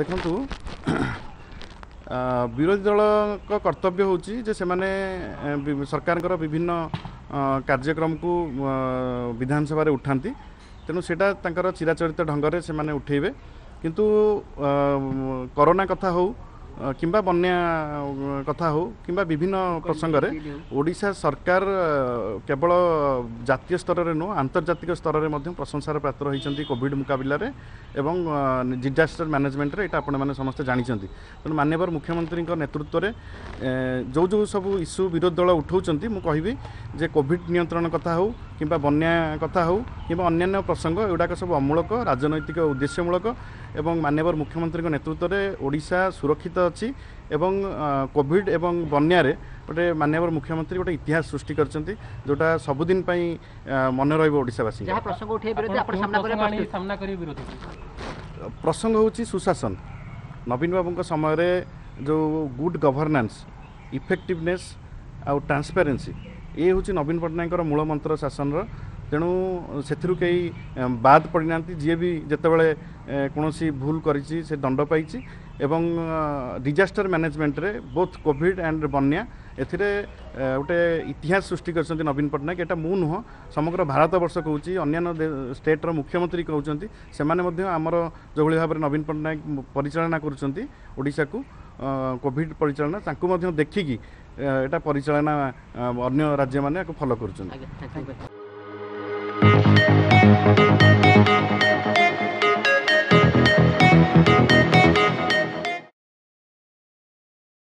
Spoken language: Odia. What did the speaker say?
ଦେଖନ୍ତୁ ବିରୋଧୀ ଦଳଙ୍କ କର୍ତ୍ତବ୍ୟ ହେଉଛି ଯେ ସେମାନେ ସରକାରଙ୍କର ବିଭିନ୍ନ କାର୍ଯ୍ୟକ୍ରମକୁ ବିଧାନସଭାରେ ଉଠାନ୍ତି ତେଣୁ ସେଇଟା ତାଙ୍କର ଚିରାଚରିତ ଢଙ୍ଗରେ ସେମାନେ ଉଠାଇବେ କିନ୍ତୁ କରୋନା କଥା ହଉ କିମ୍ବା ବନ୍ୟା କଥା ହଉ କିମ୍ବା ବିଭିନ୍ନ ପ୍ରସଙ୍ଗରେ ଓଡ଼ିଶା ସରକାର କେବଳ ଜାତୀୟ ସ୍ତରରେ ନୁହଁ ଆନ୍ତର୍ଜାତିକ ସ୍ତରରେ ମଧ୍ୟ ପ୍ରଶଂସାର ପାତ୍ର ହୋଇଛନ୍ତି କୋଭିଡ଼ ମୁକାବିଲାରେ ଏବଂ ଡିଜାଷ୍ଟର ମ୍ୟାନେଜମେଣ୍ଟରେ ଏଇଟା ଆପଣମାନେ ସମସ୍ତେ ଜାଣିଛନ୍ତି ତେଣୁ ମାନ୍ୟବର ମୁଖ୍ୟମନ୍ତ୍ରୀଙ୍କ ନେତୃତ୍ୱରେ ଯେଉଁ ଯେଉଁ ସବୁ ଇସ୍ୟୁ ବିରୋଧୀ ଦଳ ଉଠାଉଛନ୍ତି ମୁଁ କହିବି ଯେ କୋଭିଡ଼ ନିୟନ୍ତ୍ରଣ କଥା ହେଉ কিংবা ବନ୍ୟା କଥା ହେଉ କିମ୍ବା ଅନ୍ୟାନ୍ୟ ପ୍ରସଙ୍ଗ ଏଗୁଡ଼ାକ ସବୁ ଅମୂଳକ ରାଜନୈତିକ ଉଦ୍ଦେଶ୍ୟମୂଳକ ଏବଂ ମାନ୍ୟବର ମୁଖ୍ୟମନ୍ତ୍ରୀଙ୍କ ନେତୃତ୍ୱରେ ଓଡ଼ିଶା ସୁରକ୍ଷିତ ଅଛି ଏବଂ କୋଭିଡ଼ ଏବଂ ବନ୍ୟାରେ ଗୋଟେ ମାନ୍ୟବର ମୁଖ୍ୟମନ୍ତ୍ରୀ ଗୋଟେ ଇତିହାସ ସୃଷ୍ଟି କରିଛନ୍ତି ଯେଉଁଟା ସବୁଦିନ ପାଇଁ ମନେ ରହିବ ଓଡ଼ିଶାବାସୀ ପ୍ରସଙ୍ଗ ହେଉଛି ସୁଶାସନ ନବୀନ ବାବୁଙ୍କ ସମୟରେ ଯେଉଁ ଗୁଡ୍ ଗଭର୍ନାନ୍ସ ଇଫେକ୍ଟିଭନେସ୍ ଆଉ ଟ୍ରାନ୍ସପାରେନ୍ସି ଏ ହେଉଛି ନବୀନ ପଟ୍ଟନାୟକଙ୍କର ମୂଳମନ୍ତ୍ର ଶାସନର ତେଣୁ ସେଥିରୁ କେହି ବାଦ ପଡ଼ିନାହାନ୍ତି ଯିଏ ବି ଯେତେବେଳେ କୌଣସି ଭୁଲ କରିଛି ସେ ଦଣ୍ଡ ପାଇଛି ଏବଂ ଡିଜାଷ୍ଟର ମ୍ୟାନେଜମେଣ୍ଟରେ ବୋଥ୍ କୋଭିଡ଼ ଆଣ୍ଡ ବନ୍ୟା ଏଥିରେ ଗୋଟେ ଇତିହାସ ସୃଷ୍ଟି କରିଛନ୍ତି ନବୀନ ପଟ୍ଟନାୟକ ଏଇଟା ମୁଁ ନୁହଁ ସମଗ୍ର ଭାରତବର୍ଷ କହୁଛି ଅନ୍ୟାନ୍ୟ ଷ୍ଟେଟ୍ର ମୁଖ୍ୟମନ୍ତ୍ରୀ କହୁଛନ୍ତି ସେମାନେ ମଧ୍ୟ ଆମର ଯେଉଁଭଳି ଭାବରେ ନବୀନ ପଟ୍ଟନାୟକ ପରିଚାଳନା କରୁଛନ୍ତି ଓଡ଼ିଶାକୁ କୋଭିଡ଼ ପରିଚାଳନା ତାଙ୍କୁ ମଧ୍ୟ ଦେଖିକି ଏଇଟା ପରିଚାଳନା ଅନ୍ୟ ରାଜ୍ୟମାନେ ଫଲୋ କରୁଛନ୍ତି